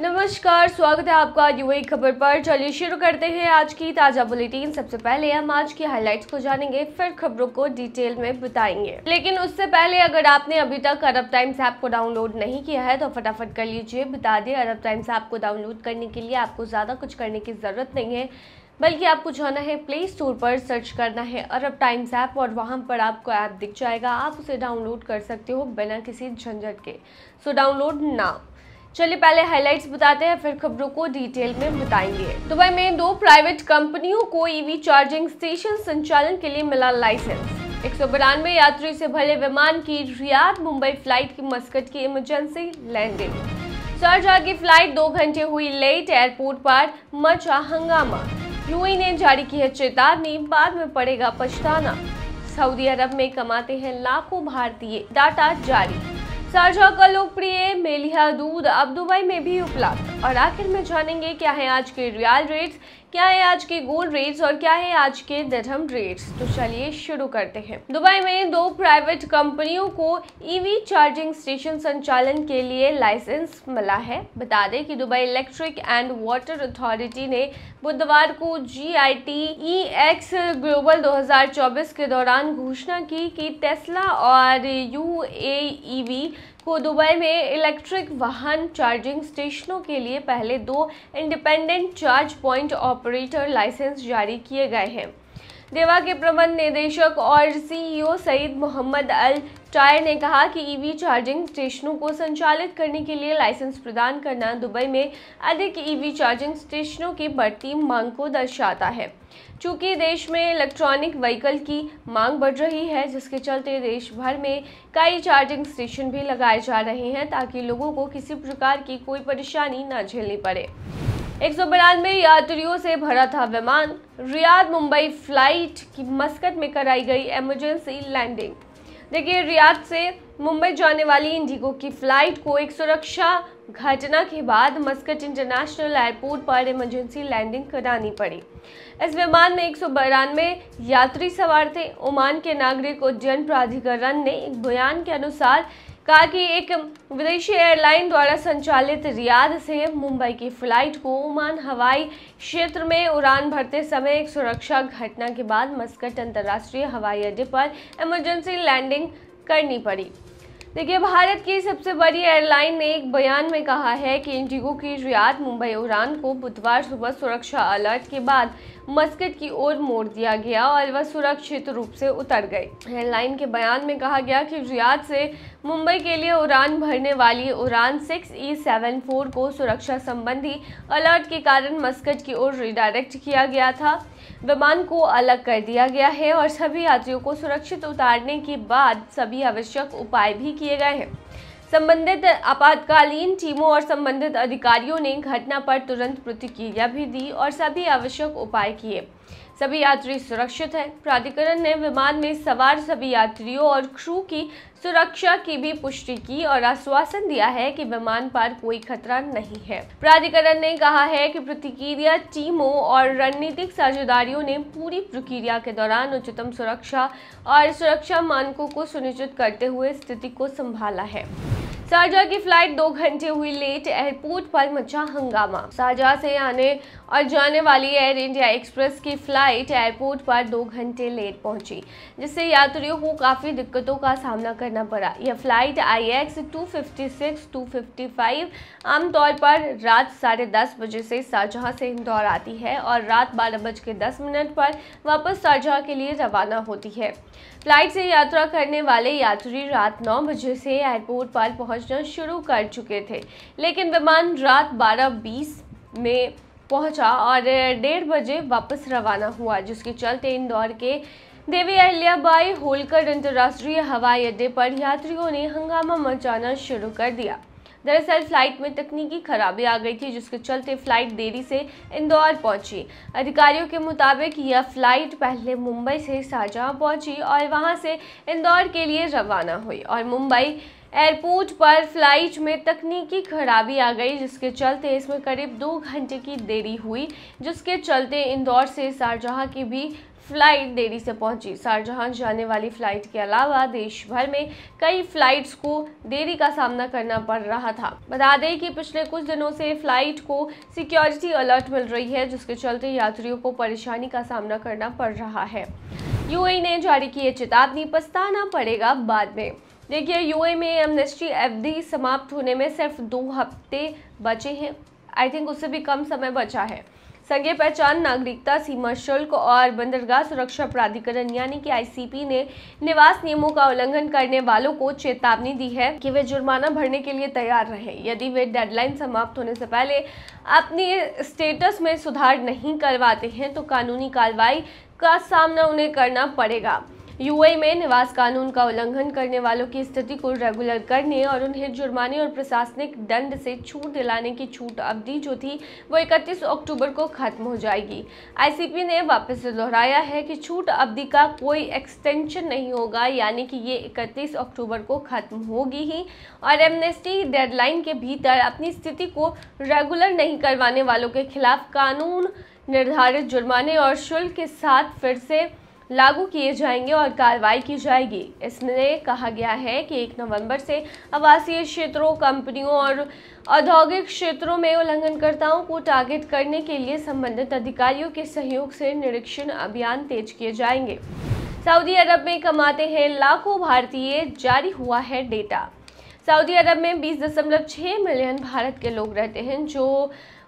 नमस्कार स्वागत है आपका यूएई खबर पर चलिए शुरू करते हैं आज की ताज़ा बुलेटिन सबसे पहले हम आज की हाइलाइट्स को जानेंगे फिर खबरों को डिटेल में बताएंगे लेकिन उससे पहले अगर आपने अभी तक अरब टाइम्स ऐप को डाउनलोड नहीं किया है तो फटाफट कर लीजिए बता दें अरब टाइम्स ऐप को डाउनलोड करने के लिए आपको ज़्यादा कुछ करने की ज़रूरत नहीं है बल्कि आपको जाना है प्ले स्टोर पर सर्च करना है अरब टाइम्स ऐप और वहाँ पर आपको ऐप दिख जाएगा आप उसे डाउनलोड कर सकते हो बिना किसी झंझट के सो डाउनलोड ना चलिए पहले हाइलाइट्स बताते हैं फिर खबरों को डिटेल में बताएंगे दुबई में दो प्राइवेट कंपनियों को ईवी चार्जिंग स्टेशन संचालन के लिए मिला लाइसेंस एक सौ बिरानवे यात्री से भरे विमान की रियाद मुंबई फ्लाइट की मस्कट की इमरजेंसी लैंडिंग शारजा की फ्लाइट दो घंटे हुई लेट एयरपोर्ट पर मचा हंगामा यू e ने जारी की है चेतावनी बाद में पड़ेगा पछताना सऊदी अरब में कमाते हैं लाखों भारतीय डाटा जारी साझा का लोकप्रिय मेलिया दूध अब दुबई में भी उपलब्ध और आखिर में जानेंगे क्या है आज के रियाल रेट्स क्या है आज के गोल्ड रेट्स और क्या है आज के दरहम रेट्स तो चलिए शुरू करते हैं दुबई में दो प्राइवेट कंपनियों को ईवी चार्जिंग स्टेशन संचालन के लिए लाइसेंस मिला है बता दें कि Dubai electric and water authority ने बुधवार को G I T E X global 2024 के दौरान घोषणा की कि टेस्ला और यू ए ई वी को दुबई में इलेक्ट्रिक वाहन चार्जिंग स्टेशनों के लिए पहले दो independent charge point operator licence जारी किए गए हैं देवा के प्रबंध निदेशक और CEO e Saeed Mohammed al Tayer ने कहा कि ईवी चार्जिंग स्टेशनों को संचालित करने के लिए लाइसेंस प्रदान करना दुबई में अधिक ईवी चार्जिंग स्टेशनों की बढ़ती मांग को दर्शाता है चूँकि देश में इलेक्ट्रॉनिक व्हीकल की मांग बढ़ रही है जिसके चलते देश भर में कई चार्जिंग स्टेशन भी लगाए जा रहे हैं ताकि लोगों को किसी प्रकार की कोई परेशानी न झेलनी पड़े एक सौ बिरानवे यात्रियों से भरा था विमान रियाद मुंबई फ्लाइट की मस्कत में कराई गई एमरजेंसी लैंडिंग देखिए रियाद से मुंबई जाने वाली इंडिगो की फ्लाइट को एक सुरक्षा घटना के बाद मस्कट इंटरनेशनल एयरपोर्ट पर इमरजेंसी लैंडिंग करानी पड़ी इस विमान में एक सौ यात्री सवार थे ओमान के नागरिक उड्डयन प्राधिकरण ने एक बयान के अनुसार कहा कि एक विदेशी एयरलाइन द्वारा संचालित रियाद से मुंबई की फ्लाइट को ओमान हवाई क्षेत्र में उड़ान भरते समय एक सुरक्षा घटना के बाद मस्कट अंतर्राष्ट्रीय हवाई अड्डे पर इमरजेंसी लैंडिंग करनी पड़ी देखिए भारत की सबसे बड़ी एयरलाइन ने एक बयान में कहा है कि इंडिगो की रियाद मुंबई उड़ान को बुधवार सुबह सुरक्षा अलर्ट के बाद मस्कट की ओर मोड़ दिया गया और वह सुरक्षित रूप से उतर गए एयरलाइन के बयान में कहा गया कि रियाद से मुंबई के लिए उड़ान भरने वाली उड़ान सिक्स ई सेवन फोर को सुरक्षा संबंधी अलर्ट के कारण मस्कट की ओर रिडायरेक्ट किया गया था विमान को अलग कर दिया गया है और सभी यात्रियों को सुरक्षित उतारने के बाद सभी आवश्यक उपाय भी किए गए हैं संबंधित आपातकालीन टीमों और संबंधित अधिकारियों ने घटना पर तुरंत प्रतिक्रिया भी दी और सभी आवश्यक उपाय किए सभी यात्री सुरक्षित हैं प्राधिकरण ने विमान में सवार सभी यात्रियों और क्रू की सुरक्षा की भी पुष्टि की और आश्वासन दिया है कि विमान पर कोई खतरा नहीं है प्राधिकरण ने कहा है कि प्रतिक्रिया टीमों और रणनीतिक साझेदारियों ने पूरी प्रक्रिया के दौरान उच्चतम सुरक्षा और सुरक्षा मानकों को सुनिश्चित करते हुए स्थिति को संभाला है शारजा की फ्लाइट दो घंटे हुई लेट एयरपोर्ट पर मचा हंगामा शारजा से आने और जाने वाली एयर इंडिया एक्सप्रेस की फ्लाइट एयरपोर्ट पर दो घंटे लेट पहुंची जिससे यात्रियों को काफ़ी दिक्कतों का सामना करना पड़ा यह flight I X two fifty six two fifty five आमतौर पर रात साढ़े दस बजे से शाहजहाँ से इंदौर आती है और रात बारह बज के दस मिनट पर वापस शाहजहाँ के लिए रवाना होती है फ्लाइट से यात्रा करने वाले यात्री रात नौ बजे से एयरपोर्ट पर पहुँच पहुंचना शुरू कर चुके थे लेकिन विमान रात 12:20 में पहुंचा और डेढ़ बजे वापस रवाना हुआ जिसके चलते इंदौर के देवी अहिल्याबाई होलकर अंतर्राष्ट्रीय हवाई अड्डे पर यात्रियों ने हंगामा मचाना शुरू कर दिया दरअसल फ्लाइट में तकनीकी खराबी आ गई थी जिसके चलते फ्लाइट देरी से इंदौर पहुंची अधिकारियों के मुताबिक यह फ्लाइट पहले मुंबई से शाहजहाँ पहुंची और वहां से इंदौर के लिए रवाना हुई और मुंबई एयरपोर्ट पर फ्लाइट में तकनीकी खराबी आ गई जिसके चलते इसमें करीब दो घंटे की देरी हुई जिसके चलते इंदौर से शारजहाँ की भी फ्लाइट देरी से पहुंची शाहजहाँ जाने वाली फ्लाइट के अलावा देश भर में कई फ्लाइट्स को देरी का सामना करना पड़ रहा था बता दें कि पिछले कुछ दिनों से फ्लाइट को सिक्योरिटी अलर्ट मिल रही है जिसके चलते यात्रियों को परेशानी का सामना करना पड़ रहा है यूएई ने जारी की चेतावनी पछताना पड़ेगा बाद में देखिए यूए में एमनेस्टी एफ समाप्त होने में सिर्फ दो हफ्ते बचे हैं आई थिंक उससे भी कम समय बचा है संघय पहचान नागरिकता सीमा शुल्क और बंदरगाह सुरक्षा प्राधिकरण यानी कि आईसीपी ने निवास नियमों का उल्लंघन करने वालों को चेतावनी दी है कि वे जुर्माना भरने के लिए तैयार रहे यदि वे डेडलाइन समाप्त होने से पहले अपनी स्टेटस में सुधार नहीं करवाते हैं तो कानूनी कार्रवाई का सामना उन्हें करना पड़ेगा यूएई में निवास कानून का उल्लंघन करने वालों की स्थिति को रेगुलर करने और उन्हें जुर्माने और प्रशासनिक दंड से छूट दिलाने की छूट अवधि जो थी वो 31 अक्टूबर को खत्म हो जाएगी आईसीपी ने वापस दोहराया है कि छूट अवधि का कोई एक्सटेंशन नहीं होगा यानी कि ये 31 अक्टूबर को खत्म होगी ही और एमनेस्टी डेडलाइन के भीतर अपनी स्थिति को रेगुलर नहीं करवाने वालों के खिलाफ कानून निर्धारित जुर्माने और शुल्क के साथ फिर से लागू किए जाएंगे और कार्रवाई की जाएगी इसमें कहा गया है कि एक नवंबर से आवासीय क्षेत्रों कंपनियों और औद्योगिक क्षेत्रों में उल्लंघनकर्ताओं को टारगेट करने के लिए संबंधित अधिकारियों के सहयोग से निरीक्षण अभियान तेज किए जाएंगे सऊदी अरब में कमाते हैं लाखों भारतीय जारी हुआ है डेटा सऊदी अरब में बीस मिलियन भारत के लोग रहते हैं जो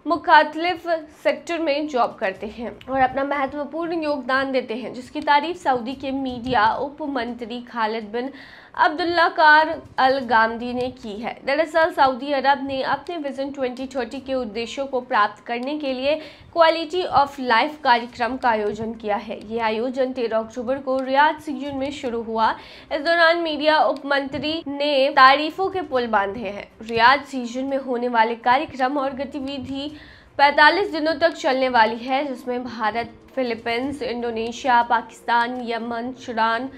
मुखातलिफ सेक्टर में जॉब करते हैं और अपना महत्वपूर्ण योगदान देते हैं जिसकी तारीफ सऊदी के मीडिया उप मंत्री खालिद बिन अब्दुल्ला कार अल गांधी ने की है दरअसल सऊदी अरब ने अपने विजन 2030 के उद्देश्यों को प्राप्त करने के लिए क्वालिटी ऑफ लाइफ कार्यक्रम का आयोजन किया है यह आयोजन 13 अक्टूबर को रियाद सीजन में शुरू हुआ इस दौरान मीडिया उप मंत्री ने तारीफों के पुल बांधे हैं रियाद सीजन में होने वाले कार्यक्रम और गतिविधि 45 दिनों तक चलने वाली है जिसमें Bharat Philippines Indonesia Pakistan Yemen Sudan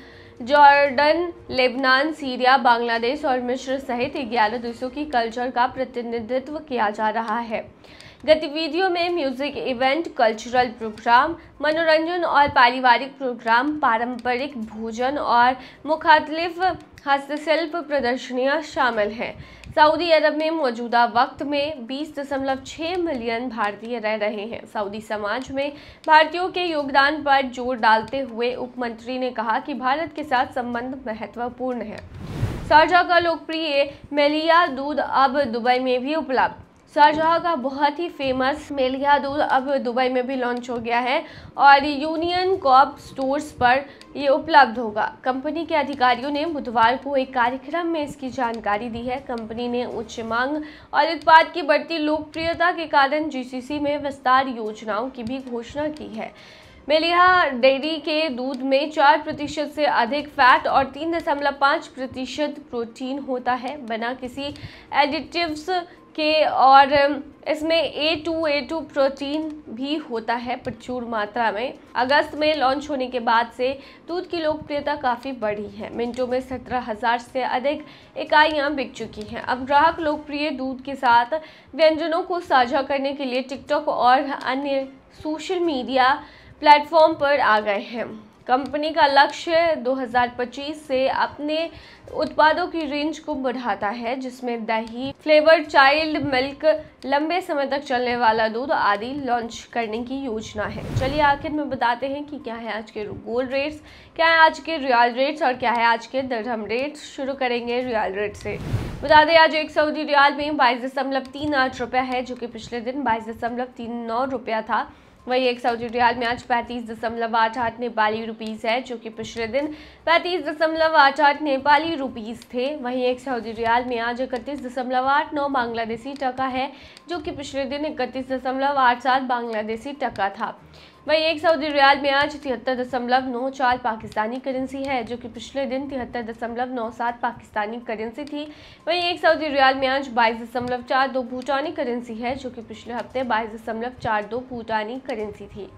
Jordan Lebanon Syria Bangladesh और मिस्र सहित ग्यारह देशों की कल्चर का प्रतिनिधित्व किया जा रहा है गतिविधियों में म्यूजिक इवेंट कल्चरल प्रोग्राम मनोरंजन और पारिवारिक प्रोग्राम पारंपरिक भोजन और मुखातलिफ हस्तशिल्प प्रदर्शनियाँ शामिल हैं सऊदी अरब में मौजूदा वक्त में 20.6 मिलियन भारतीय रह रहे हैं सऊदी समाज में भारतीयों के योगदान पर जोर डालते हुए उपमंत्री ने कहा कि भारत के साथ संबंध महत्वपूर्ण है सरजा का लोकप्रिय मेलिया दूध अब दुबई में भी उपलब्ध शाहजहाँ का बहुत ही फेमस मेलिया दूध अब दुबई में भी लॉन्च हो गया है और यूनियन कॉप स्टोर्स पर ये उपलब्ध होगा कंपनी के अधिकारियों ने बुधवार को एक कार्यक्रम में इसकी जानकारी दी है कंपनी ने उच्च मांग और उत्पाद की बढ़ती लोकप्रियता के कारण जीसीसी में विस्तार योजनाओं की भी घोषणा की है मेलिहा डेयरी के दूध में चार प्रतिशत से अधिक फैट और तीन दशमलव पाँच प्रतिशत प्रोटीन होता है बना किसी एडिटिव्स के और इसमें A two A two protein भी होता है प्रचुर मात्रा में अगस्त में लॉन्च होने के बाद से दूध की लोकप्रियता काफ़ी बढ़ी है मिनटों में सत्रह हज़ार से अधिक इकाइयां बिक चुकी हैं अब ग्राहक लोकप्रिय दूध के साथ व्यंजनों को साझा करने के लिए टिकटॉक और अन्य सोशल मीडिया प्लेटफॉर्म पर आ गए हैं कंपनी का लक्ष्य 2025 से अपने उत्पादों की रेंज को बढ़ाता है जिसमें दही फ्लेवर्ड चाइल्ड मिल्क लंबे समय तक चलने वाला दूध आदि लॉन्च करने की योजना है चलिए आखिर में बताते हैं कि क्या है आज के गोल्ड रेट्स क्या है आज के रियाल रेट्स और क्या है आज के दरहम रेट्स शुरू करेंगे रियाल रेट से बता दें आज एक सऊदी रियाल में बाईस दशमलव तीन आठ रुपया है जो कि पिछले दिन बाईस दशमलव तीन नौ रुपया था वहीं एक सऊदी रियाल में आज पैंतीस दशमलव आठ आठ नेपाली रुपीस है जो कि पिछले दिन पैंतीस दशमलव आठ आठ नेपाली रुपीस थे वहीं एक सऊदी रियाल में आज इकतीस दशमलव आठ नौ बांग्लादेशी टका है जो कि पिछले दिन इकतीस दशमलव आठ सात बांग्लादेशी टका था वहीं एक सऊदी रियाल में आज तिहत्तर दशमलव नौ चार पाकिस्तानी करेंसी है जो कि पिछले दिन तिहत्तर दशमलव नौ सात पाकिस्तानी करेंसी थी वहीं एक सऊदी रियाल में आज बाईस दशमलव चार दो भूटानी करेंसी है जो कि पिछले हफ्ते बाईस दशमलव चार दो भूटानी करेंसी थी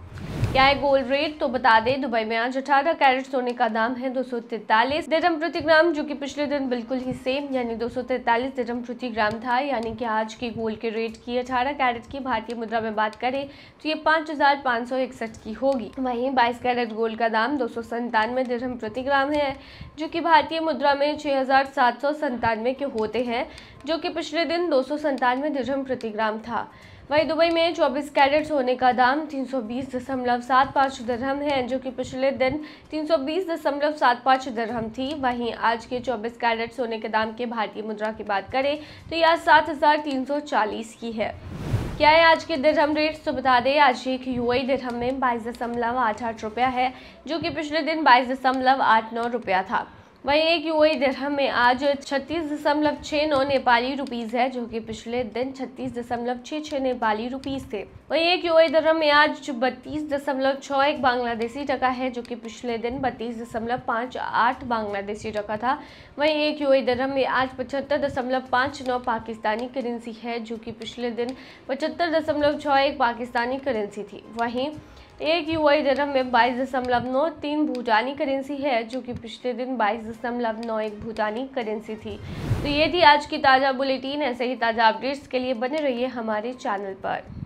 क्या है गोल्ड रेट तो बता दें दुबई में आज अठारह कैरेट सोने का दाम है दो सौ तैतालीस प्रति ग्राम जो कि पिछले दिन बिल्कुल ही सेम यानी दो सौ तैतालीस प्रति ग्राम था यानी कि आज की गोल्ड के रेट की अठारह कैरेट की भारतीय मुद्रा में बात करें तो ये पाँच हजार पाँच सौ इकसठ की होगी वहीं बाईस कैरेट गोल्ड का दाम दो सौ संतानवे प्रति ग्राम है जो कि भारतीय मुद्रा में छः हजार सात सौ संतानवे के होते हैं जो कि पिछले दिन दो सौ संतानवे प्रति ग्राम था वहीं दुबई में 24 कैरेट सोने का दाम तीन सौ बीस दशमलव सात पाँच दरहम है जो कि पिछले दिन तीन सौ बीस दशमलव सात पाँच दरहम थी वहीं आज के 24 कैरेट सोने के दाम के भारतीय मुद्रा की बात करें तो यह सात हज़ार तीन सौ चालीस की है क्या है आज के दरहम रेट तो बता दें आज एक यूएई दरहम में बाईस दशमलव आठ आठ रुपया है जो कि पिछले दिन बाईस दशमलव आठ नौ रुपया था वहीं एक यूए दरहम में आज छत्तीस दशमलव छः नौ नेपाली रुपीज़ है जो कि पिछले दिन छत्तीस दशमलव छः छः नेपाली रुपीज़ थे वहीं एक यूए दरहम में आज बत्तीस दशमलव छः एक बांग्लादेशी टका है जो कि पिछले दिन बत्तीस दशमलव पाँच आठ बांग्लादेशी टका था वहीं एक यूए दरहम में आज पचहत्तर दशमलव पाँच नौ पाकिस्तानी करेंसी है जो कि पिछले दिन पचहत्तर दशमलव छः एक पाकिस्तानी करेंसी थी वहीं एक यूआई दरम में बाईस दशमलव नौ तीन भूटानी करेंसी है जो कि पिछले दिन बाईस दशमलव नौ एक भूटानी करेंसी थी तो ये थी आज की ताज़ा बुलेटिन ऐसे ही ताज़ा अपडेट्स के लिए बने रहिए हमारे चैनल पर